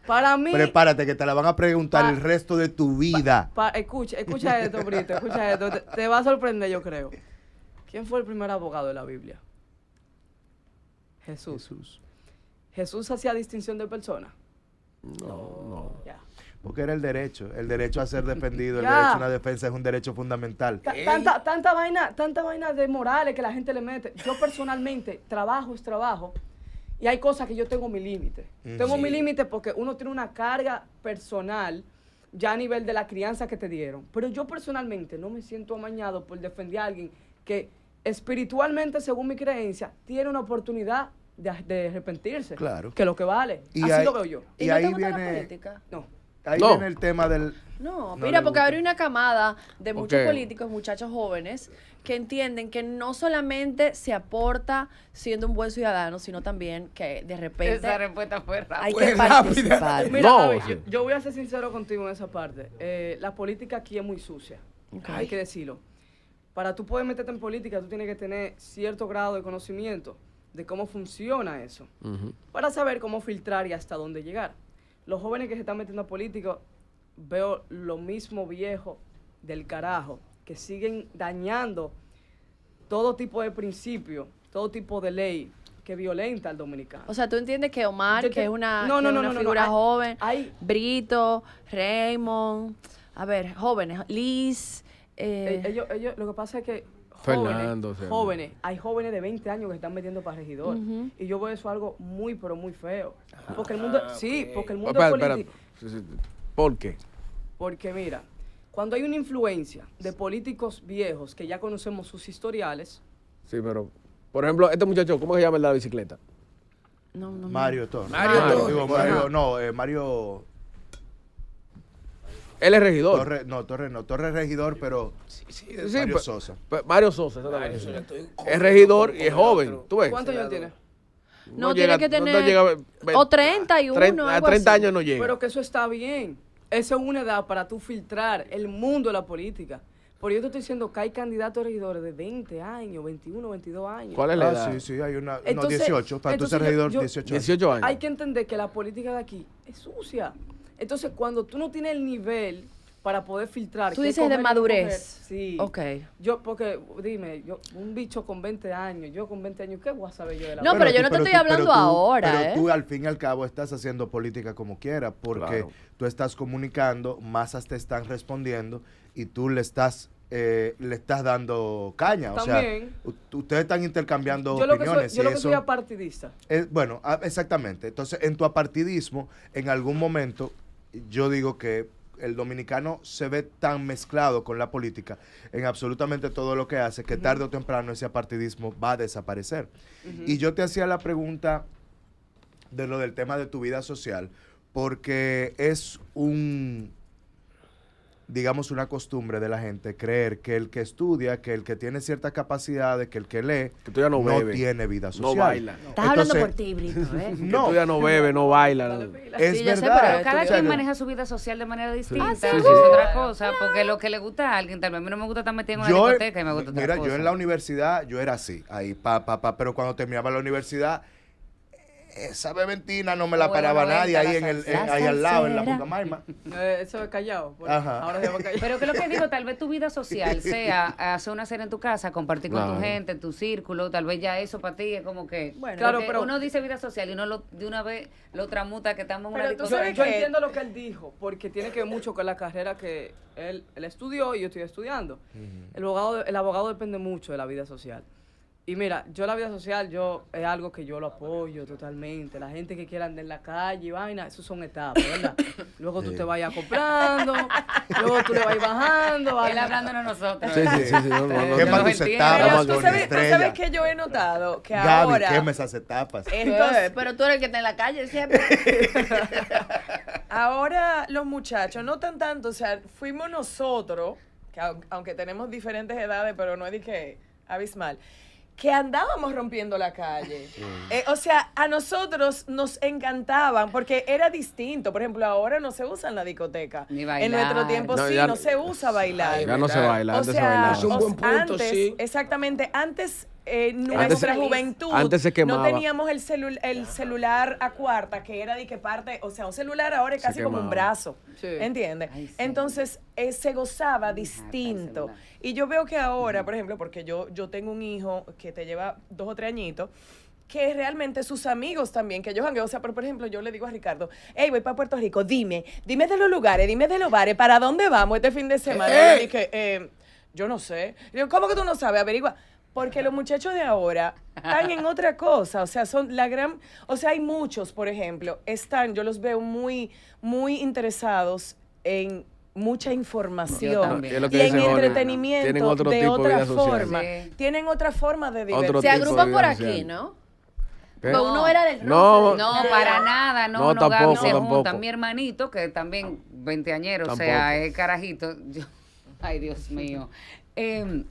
[SPEAKER 3] Para mí.
[SPEAKER 5] Prepárate que te la van a preguntar el resto de tu vida.
[SPEAKER 3] escucha, escucha esto, Brito. Escucha esto. Te, va a sorprender, yo creo. ¿Quién fue el primer abogado de la Biblia? Jesús. Jesús. hacía distinción de persona?
[SPEAKER 5] No, no. Ya. Porque era el derecho, el derecho a ser defendido, el derecho a una defensa es un derecho fundamental.
[SPEAKER 3] tanta, tanta, vaina, tanta vaina de morales que la gente le mete. Yo personalmente, trabajo es trabajo, y hay cosas que yo tengo mi límite. Tengo mi límite porque uno tiene una carga personal ya a nivel de la crianza que te dieron. Pero yo personalmente no me siento amañado por defender a alguien que espiritualmente, según mi creencia, tiene una oportunidad de, arrepentirse. Claro. Que lo que vale. Así lo veo yo.
[SPEAKER 5] ¿Y, no ahí te la política? No. Ahí no. viene el tema del...
[SPEAKER 4] No, mira, porque abre una camada de muchos políticos, muchachos jóvenes, que entienden que no solamente se aporta siendo un buen ciudadano, sino también que de repente... Esa respuesta fue rápida. Hay que no.
[SPEAKER 3] yo, voy a ser sincero contigo en esa parte. Eh, la política aquí es muy sucia, hay que decirlo. Para tú poder meterte en política, tú tienes que tener cierto grado de conocimiento de cómo funciona eso, para saber cómo filtrar y hasta dónde llegar los jóvenes que se están metiendo a políticos, veo lo mismo viejo del carajo, que siguen dañando todo tipo de principio, todo tipo de ley que violenta al dominicano.
[SPEAKER 4] O sea, tú entiendes que Omar, que, es una, figura joven, Brito, Raymond, a ver, jóvenes, Liz. Eh, ellos, ellos, lo que pasa es que jóvenes, hay jóvenes de
[SPEAKER 3] 20 años que están metiendo para regidor. Y yo veo eso algo muy, pero muy feo. Ah, porque el mundo, sí, porque el mundo espera, ¿Por qué? Porque mira, cuando hay una influencia de políticos viejos que ya conocemos sus historiales.
[SPEAKER 1] Sí, pero, por ejemplo, este muchacho, ¿cómo se llama el de la bicicleta?
[SPEAKER 3] No, no,
[SPEAKER 5] Mario
[SPEAKER 1] Torres. Mario Torres. Eh, Mario, no,
[SPEAKER 5] Mario. Él es regidor. Torre, no, Torres no. Torres
[SPEAKER 1] es regidor, pero. Sí, sí, sí Mario Sosa. Mario Sosa, es regidor y es joven. ¿Tú ves? ¿Cuántos años tiene?
[SPEAKER 4] No, tiene que tener. o 31. 30,
[SPEAKER 1] a 30 años no llega. Pero que
[SPEAKER 3] eso está bien. Esa es una edad para tú filtrar el mundo de la política. Por yo te estoy diciendo que hay candidatos regidores de 20 años, 21, 22 años. ¿Cuál es la ah, edad?
[SPEAKER 5] Sí, sí, hay una. no, 18. Para tú ser regidor, 18 años. Hay
[SPEAKER 3] que entender que la política de aquí es sucia. Entonces, cuando tú no tienes el nivel para poder filtrar. Tú dices de madurez. Sí. Ok. Yo, porque, dime, yo, un bicho con 20 años, yo con 20 años, ¿qué voy a yo de la
[SPEAKER 4] No, pero, yo no te estoy hablando ahora. Pero
[SPEAKER 5] tú, ¿eh? al fin y al cabo, estás haciendo política como quiera, porque tú estás comunicando, masas te están respondiendo y tú le estás eh, le estás dando caña. o sea, ustedes están intercambiando yo opiniones. Lo que soy, yo lo que soy
[SPEAKER 3] apartidista.
[SPEAKER 5] bueno, exactamente. Entonces, en tu apartidismo, en algún momento, yo digo que el dominicano se ve tan mezclado con la política en absolutamente todo lo que hace que tarde o temprano ese partidismo va a desaparecer. Y yo te hacía la pregunta de lo del tema de tu vida social, porque es un, digamos, una costumbre de la gente creer que el que estudia, que el que tiene ciertas capacidades, que el que lee, que tú no,
[SPEAKER 1] tiene vida social. No baila. Estás hablando por ti, Brito, ¿eh? no. Que tú ya no bebe, no baila.
[SPEAKER 6] Es sí, verdad. Sé, pero cada quien maneja su vida social de manera distinta. Ah, sí, sí, es otra cosa, porque lo que le gusta a alguien, tal vez a mí no me gusta estar metido en una discoteca y me gusta otra mira, Mira, yo en la
[SPEAKER 5] universidad, yo era así, ahí, pa, pa, pa, pero cuando terminaba la universidad esa beventina no me la paraba nadie ahí, en el, eh, al lado, en la puta
[SPEAKER 6] marma. Eh, eso es callado. Pero que lo que digo, tal vez tu vida social sea hacer una cena en tu casa, compartir con tu gente, tu círculo, tal vez ya eso para ti es como que. Bueno, claro, pero uno dice vida social y uno lo, de una vez lo tramuta que estamos en una pero Yo, entiendo
[SPEAKER 3] lo que él dijo, porque tiene que ver mucho con la carrera que él, estudió y yo estoy estudiando. el, abogado, el abogado depende mucho de la vida social. Y mira, yo la vida social yo es algo que yo lo apoyo totalmente. La gente que quiera andar en la calle y vaina, eso son etapas, ¿verdad? Luego tú te vayas comprando, luego tú le vas bajando.
[SPEAKER 4] Vas Él nosotros. Sí, sí, sí. sí no, ¿Qué etapas? ¿tú, sabes, que yo he notado? Que Gaby, ahora... quema esas
[SPEAKER 5] etapas. Entonces,
[SPEAKER 4] pero tú eres el que está en la calle siempre.
[SPEAKER 7] ahora los muchachos, no tan tanto, o sea, fuimos nosotros, que aunque tenemos diferentes edades, pero no es de que abismal que andábamos rompiendo la calle. Eh, o sea, a nosotros nos encantaban porque era distinto. Por ejemplo, ahora no se usa en la discoteca. En nuestro tiempo sí, no se usa bailar. Ya no se baila, o antes sea, se Es un buen punto, sí. Exactamente, antes eh, nuestra juventud no teníamos el, el celular a cuarta, que era de que parte, o sea, un celular ahora es casi como un brazo, ¿entiendes? Entonces eh, se gozaba distinto. Y yo veo que ahora, por ejemplo, porque yo, yo tengo un hijo que te lleva dos o tres añitos, que realmente sus amigos también, que ellos han o sea, por ejemplo, yo le digo a Ricardo, hey, voy para Puerto Rico, dime, dime de los lugares, dime de los bares, ¿para dónde vamos este fin de semana? y yo eh, yo no sé. ¿cómo que tú no sabes? Averigua. Porque los muchachos de ahora están en otra cosa, o sea, son la gran, o sea, hay muchos, por ejemplo, están, yo los veo muy, muy interesados en mucha información y en entretenimiento de otra forma. Tienen otra forma de divertirse. Se agrupan por aquí, ¿no? Pero pues uno era del no, no, para nada, no, no, tampoco,
[SPEAKER 6] se Mi hermanito, que también veinteañero, o sea, es carajito. ay, Dios mío. Eh,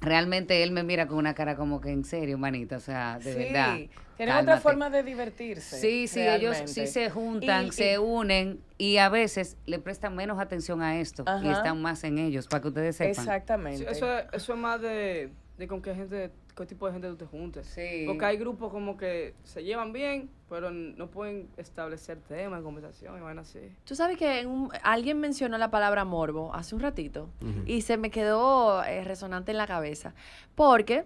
[SPEAKER 6] realmente él me mira con una cara como que en serio, manita, o sea, de verdad. Tienen otra
[SPEAKER 7] forma de divertirse. Sí, sí, ellos sí se juntan,
[SPEAKER 6] se unen y a veces le prestan menos atención a esto y están más en ellos, para que ustedes sepan. Exactamente. eso,
[SPEAKER 3] eso es más de, de con qué gente qué tipo de gente tú te juntes. Porque hay grupos como que se llevan bien, pero no pueden establecer temas, conversación y van así. Tú
[SPEAKER 4] sabes que alguien mencionó la palabra morbo hace un ratito y se me quedó eh, resonante en la cabeza. Porque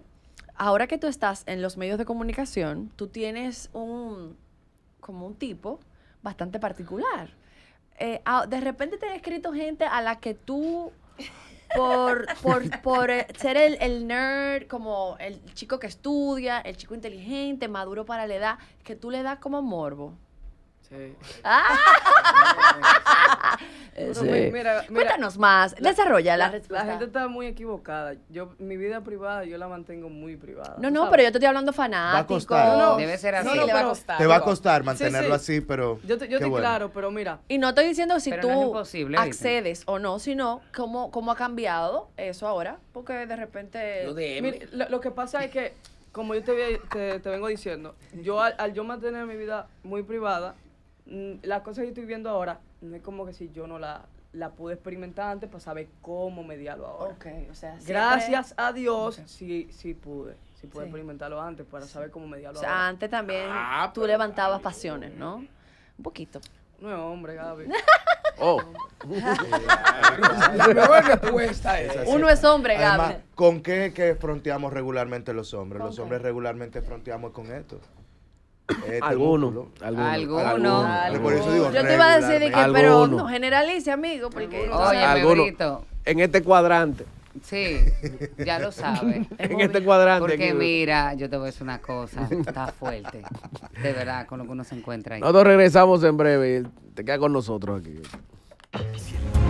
[SPEAKER 4] ahora que tú estás en los medios de comunicación, tú tienes un, como un tipo bastante particular. Eh, ah, de repente te han escrito gente a la que tú por, por, por eh, ser el, el, nerd, como el chico que estudia, el chico inteligente, maduro para la edad, que tú le das como morbo. Sí. Ah. Pues, Cuéntanos más, desarrolla la, respuesta. La gente
[SPEAKER 3] está muy equivocada. Yo, mi vida privada, yo la mantengo muy privada. No, no, pero yo te estoy hablando fanático. Va a Debe ser así.
[SPEAKER 5] Te va a costar mantenerlo así, pero. Yo te, yo
[SPEAKER 3] claro,
[SPEAKER 4] pero mira. Y no estoy diciendo si tú accedes o no, sino cómo, cómo ha cambiado eso ahora, porque de repente. Lo, que pasa es que, como yo
[SPEAKER 3] te, te, vengo diciendo, yo al, al yo mantener mi vida muy privada, Mm, la cosa que estoy viendo ahora no es como que si yo no la, pude experimentar antes para pues saber cómo
[SPEAKER 4] mediarlo ahora. Gracias
[SPEAKER 3] a Dios sí, pude. Sí pude experimentarlo antes para saber cómo mediarlo o sea, antes
[SPEAKER 4] también ah, tú levantabas pasiones, ¿no? Un poquito. es hombre, Gaby.
[SPEAKER 3] Oh. Uno es hombre, Gaby.
[SPEAKER 5] ¿Con qué que fronteamos regularmente los hombres? Los hombres regularmente fronteamos con esto. Algunos este, algunos
[SPEAKER 1] ah, Por eso digo, Yo te iba a decir de que, pero no
[SPEAKER 4] generalice, amigo, porque
[SPEAKER 1] en este cuadrante.
[SPEAKER 6] Sí, ya lo sabes. en este cuadrante. Porque mira, yo te voy a decir una cosa, está fuerte, de verdad, con lo que uno se encuentra ahí. Nosotros
[SPEAKER 1] regresamos en breve, te queda con nosotros aquí.